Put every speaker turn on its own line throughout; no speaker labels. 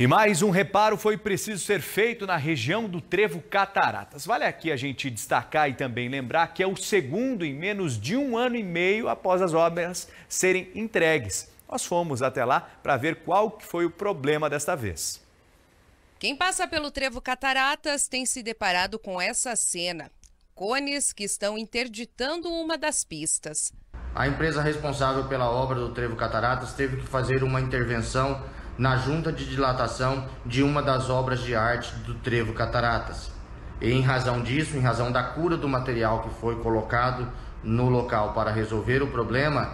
E mais um reparo foi preciso ser feito na região do Trevo Cataratas. Vale aqui a gente destacar e também lembrar que é o segundo em menos de um ano e meio após as obras serem entregues. Nós fomos até lá para ver qual que foi o problema desta vez.
Quem passa pelo Trevo Cataratas tem se deparado com essa cena. Cones que estão interditando uma das pistas.
A empresa responsável pela obra do Trevo Cataratas teve que fazer uma intervenção na junta de dilatação de uma das obras de arte do Trevo Cataratas. E em razão disso, em razão da cura do material que foi colocado no local para resolver o problema,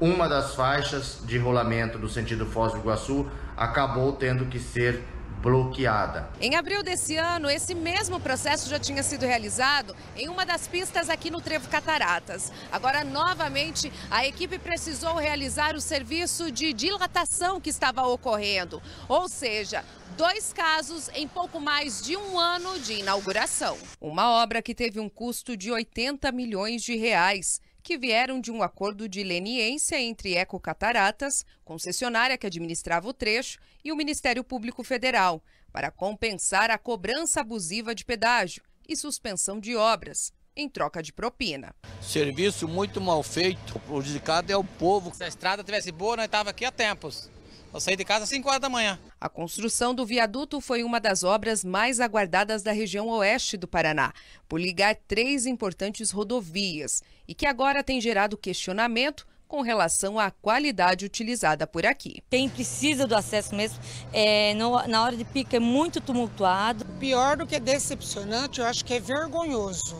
uma das faixas de rolamento do sentido Foz do Iguaçu acabou tendo que ser bloqueada.
Em abril desse ano, esse mesmo processo já tinha sido realizado em uma das pistas aqui no Trevo Cataratas. Agora, novamente, a equipe precisou realizar o serviço de dilatação que estava ocorrendo, ou seja, dois casos em pouco mais de um ano de inauguração. Uma obra que teve um custo de 80 milhões de reais que vieram de um acordo de leniência entre Eco Cataratas, concessionária que administrava o trecho, e o Ministério Público Federal, para compensar a cobrança abusiva de pedágio e suspensão de obras, em troca de propina.
Serviço muito mal feito, o prejudicado é o povo. Se a estrada tivesse boa, nós estávamos aqui há tempos. Eu saí de casa às 5 horas da manhã. A
construção do viaduto foi uma das obras mais aguardadas da região oeste do Paraná, por ligar três importantes rodovias e que agora tem gerado questionamento com relação à qualidade utilizada por aqui. Quem precisa do acesso mesmo, é, no, na hora de pico é muito tumultuado. Pior do que decepcionante, eu acho que é vergonhoso.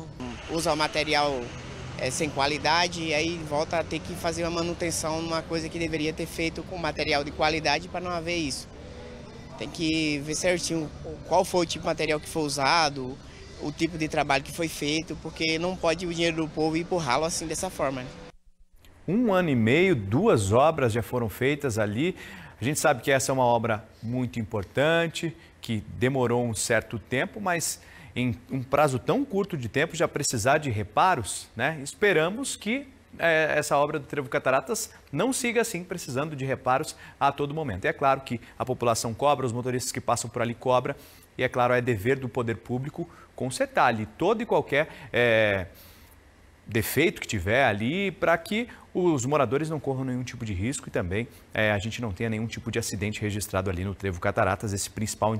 Usa o material é, sem qualidade e aí volta a ter que fazer uma manutenção numa coisa que deveria ter feito com material de qualidade para não haver isso. Tem que ver certinho qual foi o tipo de material que foi usado, o tipo de trabalho que foi feito, porque não pode o dinheiro do povo ir por ralo assim dessa forma. Né?
Um ano e meio, duas obras já foram feitas ali. A gente sabe que essa é uma obra muito importante, que demorou um certo tempo, mas em um prazo tão curto de tempo já precisar de reparos, né? Esperamos que é, essa obra do Trevo Cataratas não siga assim, precisando de reparos a todo momento. E é claro que a população cobra, os motoristas que passam por ali cobra, e é claro, é dever do poder público consertar ali todo e qualquer é, defeito que tiver ali para que os moradores não corram nenhum tipo de risco e também é, a gente não tenha nenhum tipo de acidente registrado ali no Trevo Cataratas, esse principal